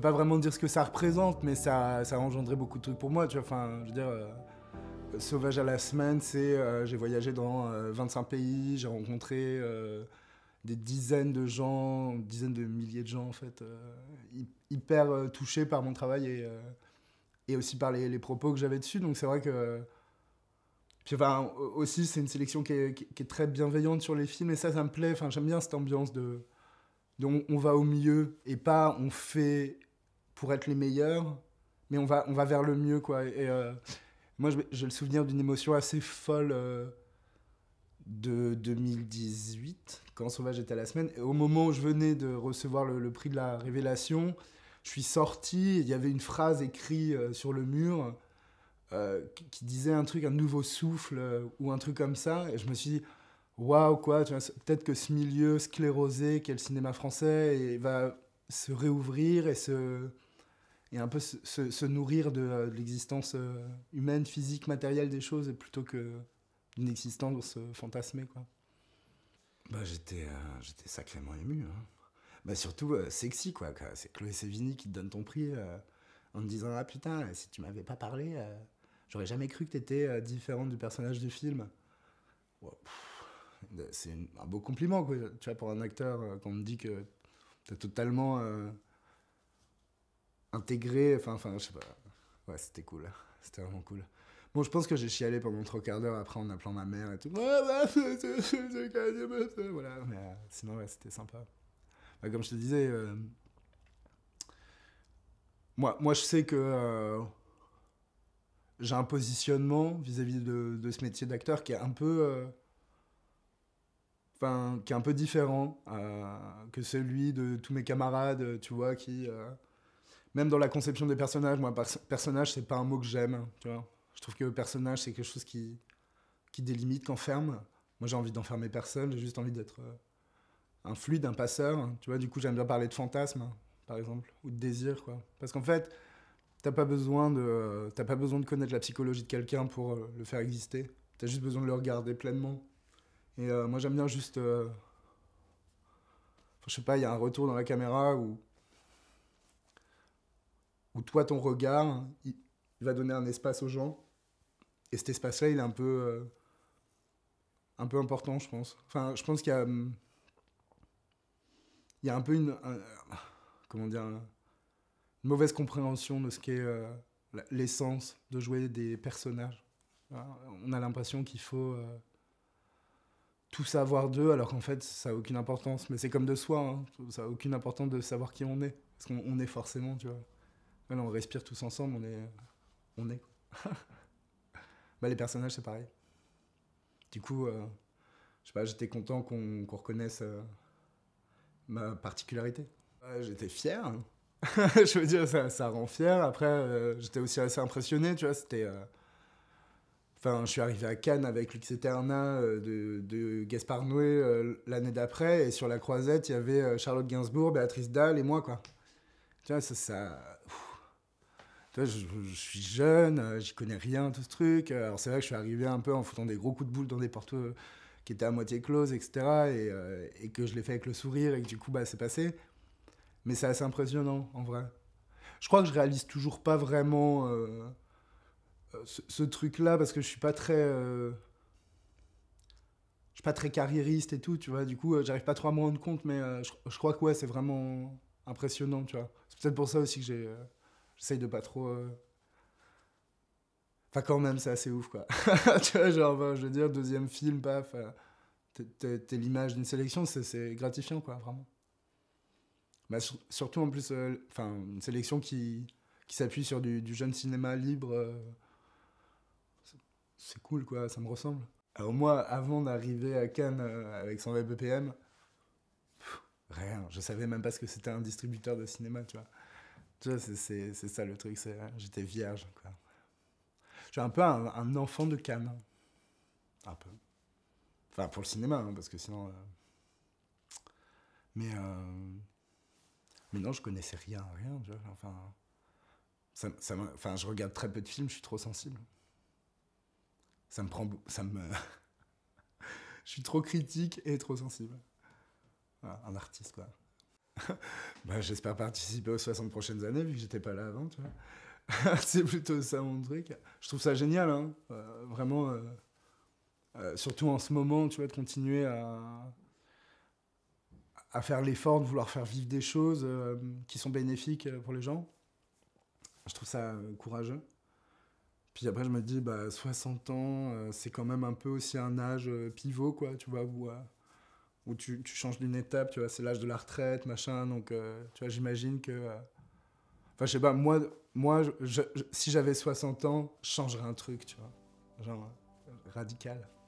pas vraiment dire ce que ça représente, mais ça, ça a engendré beaucoup de trucs pour moi, tu vois. Enfin, je veux dire, euh, Sauvage à la semaine, c'est euh, j'ai voyagé dans 25 euh, pays, j'ai rencontré des dizaines de gens, dizaines de milliers de gens, en fait, hyper touchés par mon travail et, et aussi par les, propos que j'avais dessus. Donc c'est vrai que. enfin, aussi, c'est une sélection qui est, très bienveillante sur les films, et ça, ça me plaît. Enfin, j'aime bien cette ambiance de, donc on, va au milieu et pas on fait pour être les meilleurs, mais on va, on va vers le mieux, quoi. Et, euh, moi, j'ai le souvenir d'une émotion assez folle euh, de 2018, quand Sauvage était à la semaine. Et au moment où je venais de recevoir le, prix de la révélation, je suis sorti, il y avait une phrase écrite euh, sur le mur qui, disait un truc, un nouveau souffle, ou un truc comme ça, et je me suis dit waouh quoi, peut-être que ce milieu sclérosé qu'est le cinéma français et va se réouvrir et se et un peu se, nourrir de, euh, l'existence euh, humaine, physique, matérielle des choses, plutôt que d'une existence fantasmée. Quoi. Bah, j'étais, euh, j'étais sacrément ému. Hein. Bah, surtout sexy, quoi, C'est Chloé Sévigny qui te donne ton prix en te disant Ah putain, si tu m'avais pas parlé, j'aurais jamais cru que tu étais différente du personnage du film. c'est un beau compliment, quoi. Tu vois, pour un acteur, quand on me dit que tu es totalement intégré. Enfin, enfin, je sais pas. Ouais, c'était cool. C'était vraiment cool. Bon, je pense que j'ai chialé pendant trois quarts d'heure après en appelant ma mère et tout. Voilà, mais euh, sinon, ouais, c'était sympa. Bah, comme je te disais, euh, moi, moi, je sais que euh, j'ai un positionnement vis-à-vis de, de, ce métier d'acteur qui est un peu. Enfin, qui est un peu différent que celui de tous mes camarades, tu vois, qui même dans la conception des personnages, moi, personnage, c'est pas un mot que j'aime, tu vois. Je trouve que personnage, c'est quelque chose qui, qui délimite, qu'enferme. Moi, j'ai envie d'enfermer personne, j'ai juste envie d'être euh, un fluide, un passeur. Tu vois, du coup, j'aime bien parler de fantasme, par exemple, ou de désir, quoi. Parce qu'en fait, t'as pas, besoin de, pas besoin de connaître la psychologie de quelqu'un pour euh, le faire exister. T'as juste besoin de le regarder pleinement. Et euh, moi, j'aime bien juste. je sais pas, il y a un retour dans la caméra où où toi, ton regard, il, va donner un espace aux gens. Et cet espace-là, il est un peu, euh, un peu important, je pense. Enfin, je pense qu'il y a, hum, il y a un peu une, comment dire, une mauvaise compréhension de ce qu'est euh, l'essence de jouer des personnages. Euh, on a l'impression qu'il faut tout savoir d'eux, alors qu'en fait, ça n'a aucune importance. Mais c'est comme de soi, hein. ça n'a aucune importance de savoir qui on est. Parce qu'on est forcément, tu vois on respire tous ensemble, on est. On est. Bah, les personnages, c'est pareil. Du coup, euh, je sais pas, j'étais content qu'on reconnaisse euh, ma particularité. j'étais fier. Hein. je veux dire, ça, ça rend fier. Après, euh, j'étais aussi assez impressionné, tu vois, c'était... Enfin, je suis arrivé à Cannes avec Lux Eterna de, Gaspard Noé l'année d'après, et sur la croisette, il y avait Charlotte Gainsbourg, Béatrice Dalle et moi, quoi. Tu vois, ça, je, suis jeune, euh, j'y connais rien, tout ce truc. Euh, alors c'est vrai que je suis arrivé un peu en foutant des gros coups de boule dans des portes euh, qui étaient à moitié closes, etc. Et, que je l'ai fait avec le sourire et que du coup, bah, c'est passé. Mais c'est assez impressionnant, en vrai. Je crois que je réalise toujours pas vraiment ce, truc-là parce que je suis pas très. je suis pas très carriériste et tout, tu vois. Du coup, j'arrive pas trop à me rendre compte, mais je, je, crois que ouais, c'est vraiment impressionnant, tu vois. C'est peut-être pour ça aussi que j'ai. J'essaye de pas trop. Euh, enfin, quand même, c'est assez ouf, quoi. tu vois, genre, ben, je veux dire, deuxième film, paf. Euh, t'es l'image d'une sélection, c'est gratifiant, quoi, vraiment. Bah, surtout en plus, euh, enfin, une sélection qui, qui s'appuie sur du, jeune cinéma libre. c'est cool, quoi, ça me ressemble. Alors, moi, avant d'arriver à Cannes avec son BPM, rien, je savais même pas ce que c'était un distributeur de cinéma, tu vois. Tu vois, c'est ça le truc, c'est hein, j'étais vierge, quoi. Je suis un peu un, enfant de calme Un peu. Enfin, pour le cinéma, hein, parce que sinon... Euh, mais... Euh, mais non, je connaissais rien, rien, enfin... enfin, je regarde très peu de films, je suis trop sensible. Ça me prend... Ça me... je suis trop critique et trop sensible. un artiste, quoi. bah, J'espère participer aux 60 prochaines années, vu que j'étais pas là avant, tu vois. c'est plutôt ça mon truc. Je trouve ça génial, hein. Euh, vraiment. Euh, euh, surtout en ce moment, tu vois, de continuer à, à faire l'effort de vouloir faire vivre des choses qui sont bénéfiques pour les gens. Je trouve ça courageux. Puis après, je me dis, bah, 60 ans, c'est quand même un peu aussi un âge pivot, quoi, tu vois, où où tu, changes d'une étape, tu vois, c'est l'âge de la retraite, machin. Donc, euh, tu vois, j'imagine que. Euh, enfin, je sais pas, moi, moi si j'avais 60 ans, je changerais un truc, tu vois. Genre, euh, radical.